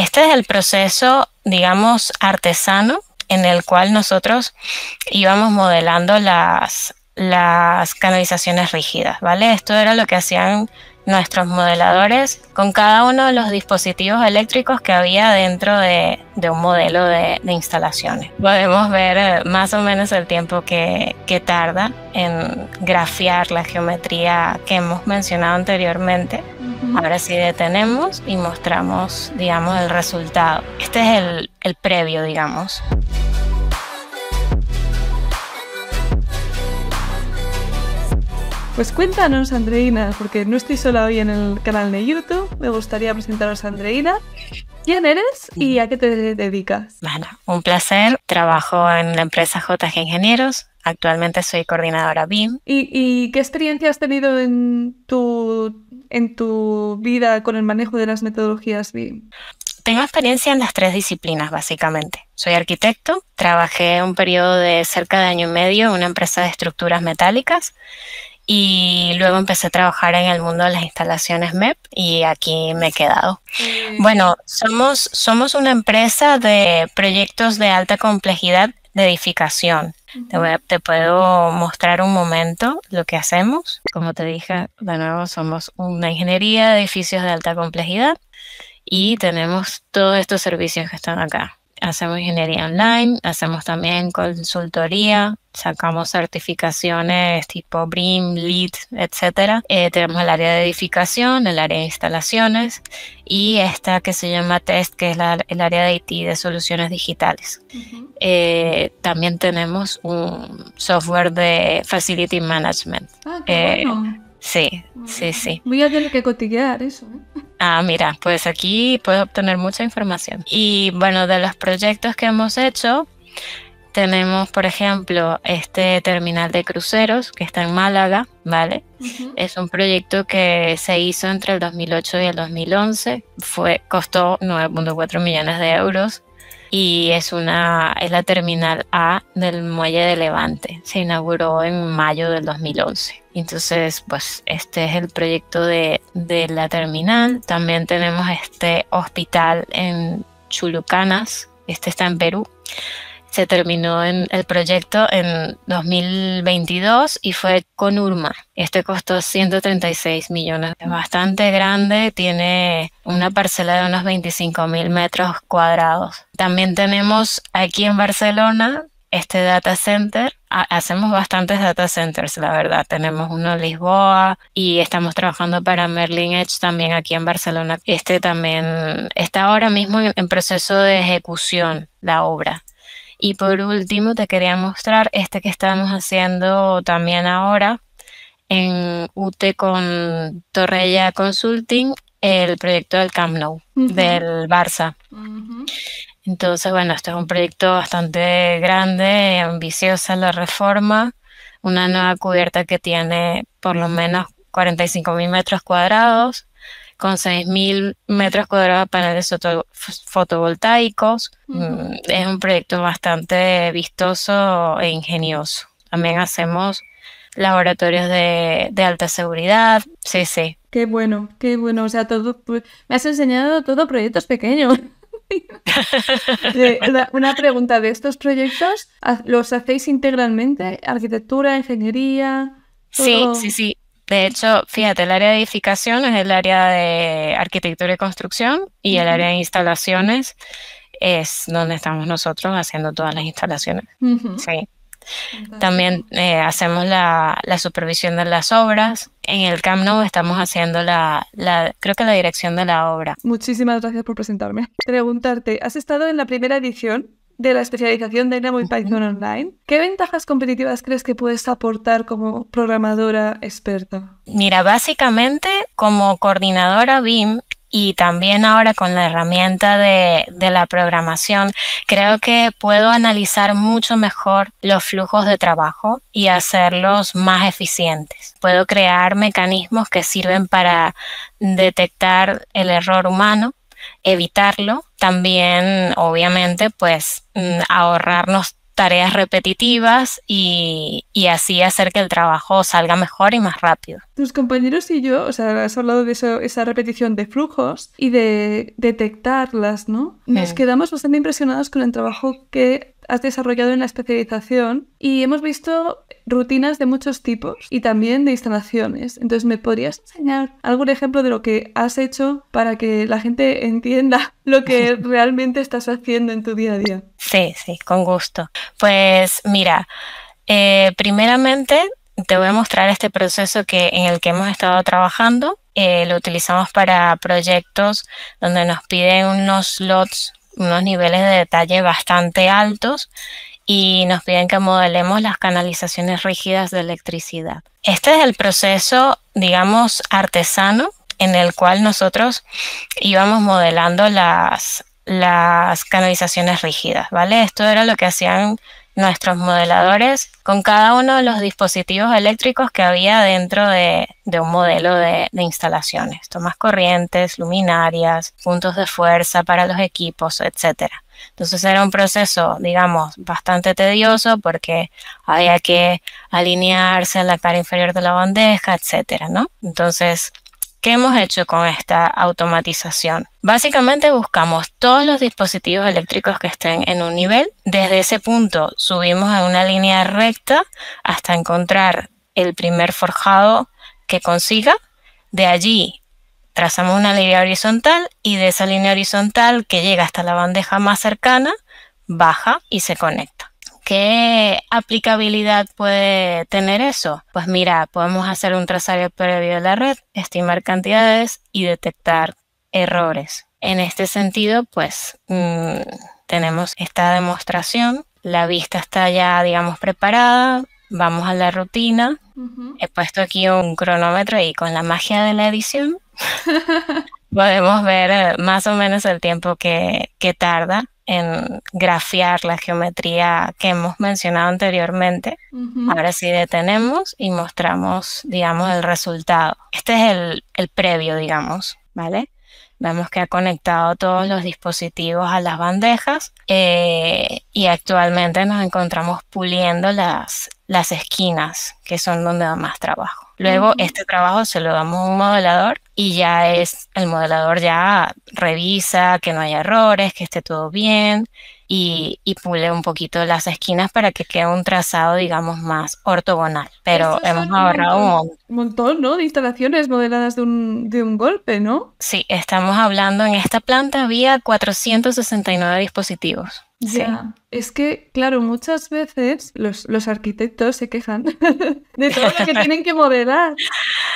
Este es el proceso, digamos, artesano en el cual nosotros íbamos modelando las, canalizaciones rígidas, ¿vale? Esto era lo que hacían nuestros modeladores con cada uno de los dispositivos eléctricos que había dentro de, un modelo de, instalaciones. Podemos ver eh, más o menos el tiempo que, que, tarda en grafiar la geometría que hemos mencionado anteriormente Ahora sí detenemos y mostramos, digamos, el resultado. Este es el, previo, digamos. Pues cuéntanos, Andreina, porque no estoy sola hoy en el canal de YouTube. Me gustaría presentaros a Andreina. ¿Quién eres y a qué te dedicas? Bueno, un placer. Trabajo en la empresa JG Ingenieros. Actualmente soy coordinadora BIM. y qué experiencia has tenido en tu en tu vida con el manejo de las metodologías BIM? Tengo experiencia en las tres disciplinas, básicamente. Soy arquitecto, trabajé un periodo de cerca de año y medio en una empresa de estructuras metálicas y luego empecé a trabajar en el mundo de las instalaciones MEP y aquí me he quedado. Bueno, somos, somos una empresa de proyectos de alta complejidad de edificación. Te, puedo mostrar un momento lo que hacemos. Como te dije, de nuevo, somos una ingeniería de edificios de alta complejidad y tenemos todos estos servicios que están acá. Hacemos ingeniería online, hacemos también consultoría, sacamos certificaciones tipo BRIM, LEED, etc. Eh, tenemos el área de edificación, el área de instalaciones y esta que se llama TEST, que es el área de IT de soluciones digitales. Eh, también tenemos un software de Facility Management. Ah, eh, sí, sí, sí. Voy a tener que cotillear eso. Ah, mira, pues aquí puedes obtener mucha información. Y bueno, de los proyectos que hemos hecho, tenemos, por ejemplo, este terminal de cruceros que está en Málaga, ¿vale? Es un proyecto que se hizo entre el 2008 y el 2011. Fue, costó 9.4 millones de euros y es, una, es la terminal A del muelle de Levante. Se inauguró en mayo del 2011. Entonces, pues este es el proyecto de, de la terminal. También tenemos este hospital en Chulucanas. Este está en Perú se terminó el proyecto en 2022 y fue con Urma. Este costó 136 millones. Es bastante grande, tiene una parcela de unos 25 mil metros cuadrados. También tenemos aquí en Barcelona este data center. Hacemos bastantes data centers, la verdad. Tenemos uno en Lisboa y estamos trabajando para Merlin Edge también aquí en Barcelona. Este también está ahora mismo en proceso de ejecución, la obra. Y por último, te quería mostrar este que estamos haciendo también ahora en UT con Torrella Consulting, el proyecto del Camp Nou, del Barça. Entonces, bueno, este es un proyecto bastante grande, ambiciosa la reforma, una nueva cubierta que tiene por lo menos 45 mil metros cuadrados, con 6.000 metros cuadrados de paneles fotovoltaicos. Mm, es un proyecto bastante vistoso e ingenioso. También hacemos laboratorios de, alta seguridad. Sí, sí. Qué bueno, qué bueno. O sea, todo, pues, me has enseñado todo proyectos pequeños. Eh, una pregunta de estos proyectos, ¿los hacéis integralmente? ¿Arquitectura, ingeniería? Sí, sí, sí. De hecho, fíjate, el área de edificación es el área de arquitectura y construcción y el área de instalaciones es donde estamos nosotros haciendo todas las instalaciones. Sí. También eh, hacemos la, supervisión de las obras. En el Camp Nou estamos haciendo la, la, creo que la dirección de la obra. Muchísimas gracias por presentarme. Preguntarte, ¿has estado en la primera edición de la especialización de Dynamo y Python Online. ¿Qué ventajas competitivas crees que puedes aportar como programadora experta? Mira, básicamente como coordinadora BIM y también ahora con la herramienta de, de, la programación, creo que puedo analizar mucho mejor los flujos de trabajo y hacerlos más eficientes. Puedo crear mecanismos que sirven para detectar el error humano, evitarlo, también obviamente pues Mm, ahorrarnos tareas repetitivas y, así hacer que el trabajo salga mejor y más rápido. Tus compañeros y yo, o sea, has hablado de eso, esa repetición de flujos y de detectarlas, ¿no? Nos mm. quedamos bastante impresionados con el trabajo que has desarrollado en la especialización y hemos visto rutinas de muchos tipos y también de instalaciones. Entonces, ¿me podrías enseñar algún ejemplo de lo que has hecho para que la gente entienda lo que realmente estás haciendo en tu día a día? Sí, sí, con gusto. Pues mira, eh, primeramente te voy a mostrar este proceso que, en el que hemos estado trabajando. Eh, lo utilizamos para proyectos donde nos piden unos slots unos niveles de detalle bastante altos y nos piden que modelemos las canalizaciones rígidas de electricidad. Este es el proceso, digamos, artesano en el cual nosotros íbamos modelando las, las canalizaciones rígidas, ¿vale? Esto era lo que hacían nuestros modeladores con cada uno de los dispositivos eléctricos que había dentro de, un modelo de, instalaciones, tomas corrientes, luminarias, puntos de fuerza para los equipos, etc. Entonces era un proceso, digamos, bastante tedioso porque había que alinearse en la cara inferior de la bandeja, etc. ¿no? Entonces ¿Qué hemos hecho con esta automatización? Básicamente buscamos todos los dispositivos eléctricos que estén en un nivel. Desde ese punto subimos en una línea recta hasta encontrar el primer forjado que consiga. De allí trazamos una línea horizontal y de esa línea horizontal que llega hasta la bandeja más cercana, baja y se conecta. ¿Qué aplicabilidad puede tener eso? Pues mira, podemos hacer un trazario previo de la red, estimar cantidades y detectar errores. En este sentido, pues mm, tenemos esta demostración, la vista está ya, digamos, preparada, vamos a la rutina, he puesto aquí un cronómetro y con la magia de la edición podemos ver eh, más o menos el tiempo que, tarda en grafiar la geometría que hemos mencionado anteriormente. Ahora sí detenemos y mostramos, digamos, el resultado. Este es el, previo, digamos, ¿vale? Vemos que ha conectado todos los dispositivos a las bandejas eh, y actualmente nos encontramos puliendo las, las esquinas, que son donde da más trabajo. Luego este trabajo se lo damos a un modelador y ya es, el modelador ya revisa que no hay errores, que esté todo bien y, pule un poquito las esquinas para que quede un trazado, digamos, más ortogonal. Pero hemos ahorrado un montón, ¿no? De instalaciones modeladas de un, de un golpe, ¿no? Sí, estamos hablando en esta planta había 469 dispositivos es que, claro, muchas veces los, los arquitectos se quejan de todo lo que tienen que modelar.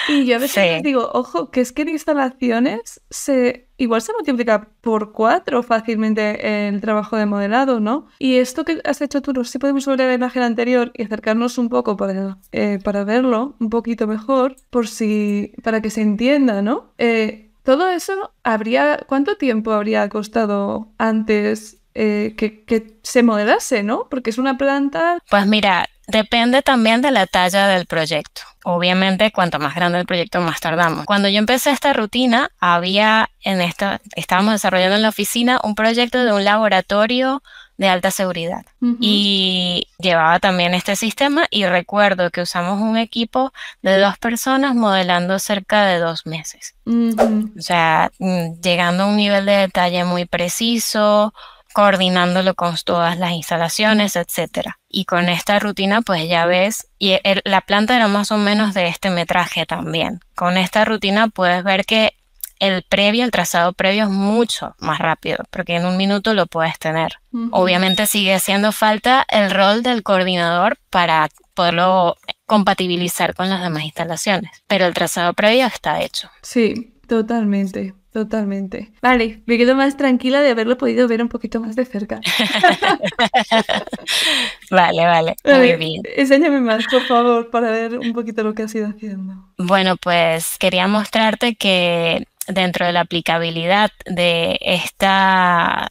Y yo a veces digo, ojo, que es que en instalaciones se igual se multiplica por cuatro fácilmente el trabajo de modelado, ¿no? Y esto que has hecho tú, no si podemos volver a la imagen anterior y acercarnos un poco para, eh, para verlo un poquito mejor, por si, para que se entienda, ¿no? Eh, todo eso habría, ¿cuánto tiempo habría costado antes eh, que, se modelase, ¿no? Porque es una planta... Pues mira, depende también de la talla del proyecto. Obviamente, cuanto más grande el proyecto, más tardamos. Cuando yo empecé esta rutina, había en esta, estábamos desarrollando en la oficina un proyecto de un laboratorio de alta seguridad. Y llevaba también este sistema y recuerdo que usamos un equipo de dos personas modelando cerca de dos meses. O sea, mm, llegando a un nivel de detalle muy preciso, coordinándolo con todas las instalaciones, etcétera. Y con esta rutina, pues ya ves, y la planta era más o menos de este metraje también. Con esta rutina puedes ver que el previo, el trazado previo es mucho más rápido, porque en un minuto lo puedes tener. Obviamente sigue haciendo falta el rol del coordinador para poderlo compatibilizar con las demás instalaciones, pero el trazado previo está hecho. Sí, totalmente. Totalmente. Vale, me quedo más tranquila de haberlo podido ver un poquito más de cerca. vale, vale, Muy bien. Enséñame más, por favor, para ver un poquito lo que has ido haciendo. Bueno, pues quería mostrarte que dentro de la aplicabilidad de esta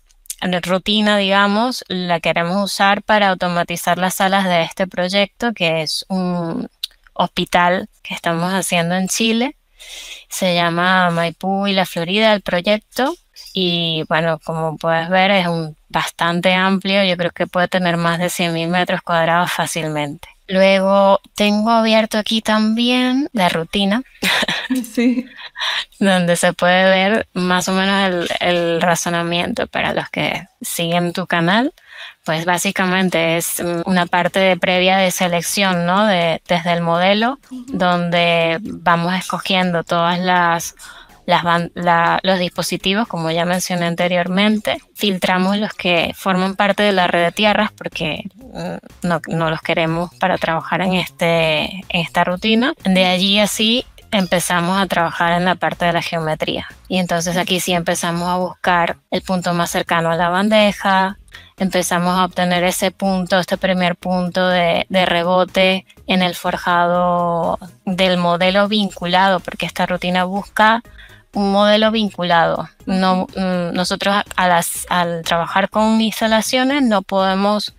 rutina, digamos, la queremos usar para automatizar las salas de este proyecto, que es un hospital que estamos haciendo en Chile se llama Maipú y la Florida el proyecto y bueno, como puedes ver es un bastante amplio, yo creo que puede tener más de 100.000 metros cuadrados fácilmente. Luego tengo abierto aquí también la rutina, donde se puede ver más o menos el razonamiento para los que siguen tu canal. Pues básicamente es mm, una parte de previa de selección, ¿no? desde el modelo, donde vamos escogiendo todos los dispositivos, como ya mencioné anteriormente. Filtramos los que forman parte de la red de tierras porque mm, no, los queremos para trabajar en, este, en esta rutina. De allí así empezamos a trabajar en la parte de la geometría. Y entonces aquí sí empezamos a buscar el punto más cercano a la bandeja, empezamos a obtener ese punto, este primer punto de, rebote en el forjado del modelo vinculado, porque esta rutina busca un modelo vinculado. No, mm, nosotros al trabajar con instalaciones no podemos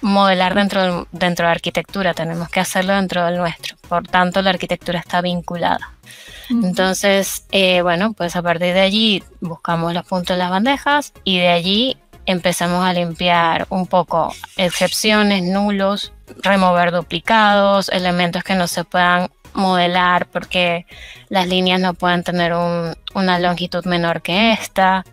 modelar dentro, dentro de arquitectura, tenemos que hacerlo dentro del nuestro. Por tanto, la arquitectura está vinculada. Entonces, eh, bueno, pues a partir de allí buscamos los puntos de las bandejas y de allí empezamos a limpiar un poco excepciones, nulos, remover duplicados, elementos que no se puedan modelar porque las líneas no pueden tener una longitud menor que esta.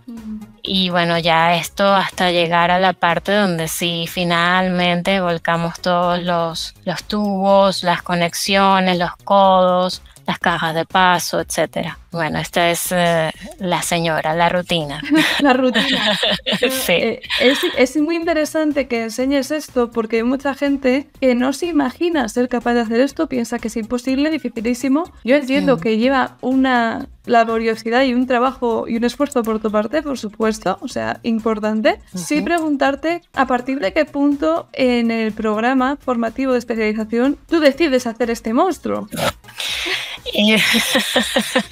Y bueno, ya esto hasta llegar a la parte donde si finalmente volcamos todos los tubos, las conexiones, los codos, las cajas de paso, etc. Bueno, esta es eh, la señora, la rutina. la rutina. sí. Eh, es, muy interesante que enseñes esto porque hay mucha gente que no se imagina ser capaz de hacer esto, piensa que es imposible, dificilísimo. Yo entiendo que lleva una laboriosidad y un trabajo y un esfuerzo por tu parte, por supuesto, o sea, importante. Sin Sí preguntarte a partir de qué punto en el programa formativo de especialización tú decides hacer este monstruo.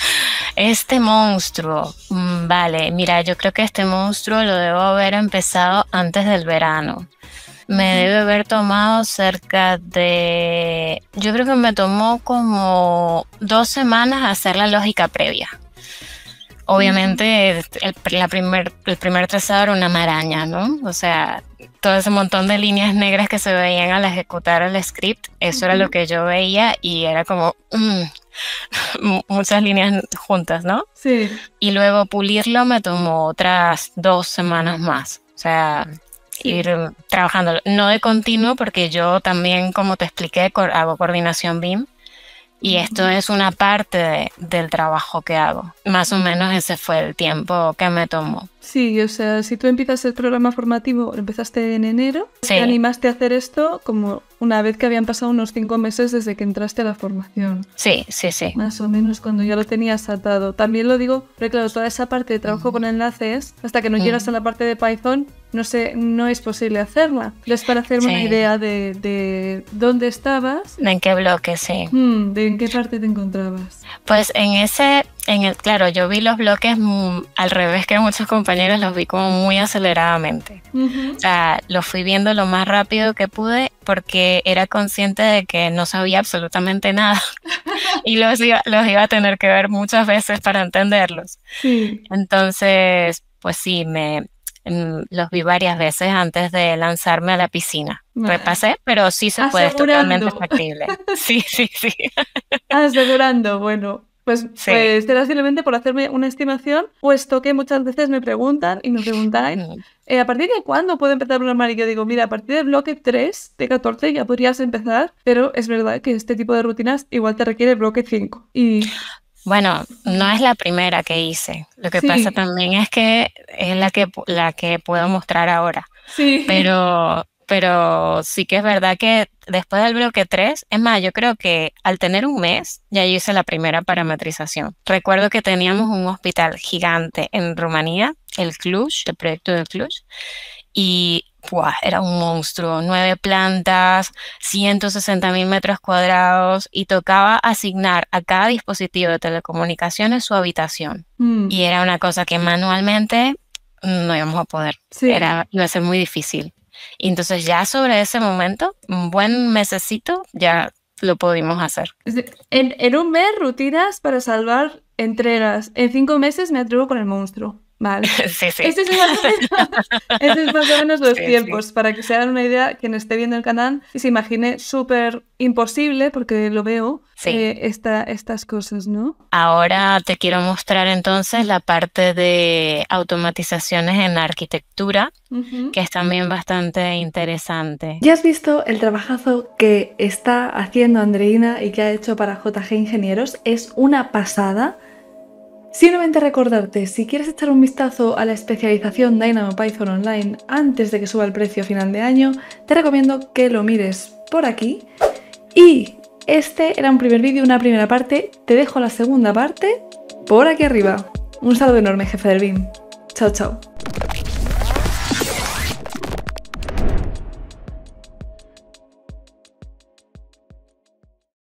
este monstruo, mm, vale, mira, yo creo que este monstruo lo debo haber empezado antes del verano. Me debe haber tomado cerca de, yo creo que me tomó como dos semanas hacer la lógica previa. Obviamente el, la primer, el primer trazado era una maraña, ¿no? O sea, todo ese montón de líneas negras que se veían al ejecutar el script, eso era lo que yo veía y era como, mm, muchas líneas juntas, ¿no? Sí. Y luego pulirlo me tomó otras dos semanas más. O sea, ir trabajando. No de continuo, porque yo también, como te expliqué, hago coordinación BIM. Y esto es una parte del trabajo que hago. Más o menos ese fue el tiempo que me tomó. Sí, o sea, si tú empiezas el programa formativo, empezaste en enero, te animaste a hacer esto como una vez que habían pasado unos cinco meses desde que entraste a la formación. Sí, sí, sí. Más o menos cuando ya lo tenías atado. También lo digo, pero claro, toda esa parte de trabajo con enlaces, hasta que no llegas a la parte de Python, no, sé, no es posible hacerla. Pero es para hacerme una idea de, dónde estabas. ¿En qué bloque, sí? Hmm, ¿De en qué parte te encontrabas? Pues en ese, en el, claro, yo vi los bloques mm, al revés que muchos compañeros, los vi como muy aceleradamente. O sea, los fui viendo lo más rápido que pude porque era consciente de que no sabía absolutamente nada y los iba, los iba a tener que ver muchas veces para entenderlos. Sí. Entonces, pues sí, me, los vi varias veces antes de lanzarme a la piscina. Repasé, pero sí se puede, es totalmente factible. Sí, sí, sí. Ah, asegurando, bueno. Pues, sí. será pues, simplemente por hacerme una estimación, puesto que muchas veces me preguntan y me preguntan, mm. eh, ¿a partir de cuándo puedo empezar a normal? Y yo digo, mira, a partir del bloque 3 de 14 ya podrías empezar, pero es verdad que este tipo de rutinas igual te requiere bloque 5. Y bueno, no es la primera que hice. Lo que pasa también es que es la que, la que puedo mostrar ahora. Sí. Pero, pero sí que es verdad que después del bloque 3, es más, yo creo que al tener un mes, ya hice la primera parametrización. Recuerdo que teníamos un hospital gigante en Rumanía, el Cluj, el proyecto del Cluj, y era un monstruo, nueve plantas, 160 mil metros cuadrados y tocaba asignar a cada dispositivo de telecomunicaciones su habitación. Mm. Y era una cosa que manualmente no íbamos a poder, era, iba a ser muy difícil. Y entonces ya sobre ese momento, un buen mesecito, ya lo pudimos hacer. En, un mes, rutinas para salvar entregas. En cinco meses me atrevo con el monstruo. Vale. Sí, es, más o menos, los tiempos, para que se hagan una idea, quien esté viendo el canal y se imagine súper imposible, porque lo veo, sí. Eh, estas cosas, ¿no? Ahora te quiero mostrar entonces la parte de automatizaciones en arquitectura, que es también bastante interesante. Ya has visto el trabajazo que está haciendo Andreina y que ha hecho para JG Ingenieros, es una pasada Simplemente recordarte, si quieres echar un vistazo a la especialización Dynamo Python Online antes de que suba el precio a final de año, te recomiendo que lo mires por aquí. Y este era un primer vídeo, una primera parte, te dejo la segunda parte por aquí arriba. Un saludo enorme, jefe del BIM. Chao, chao.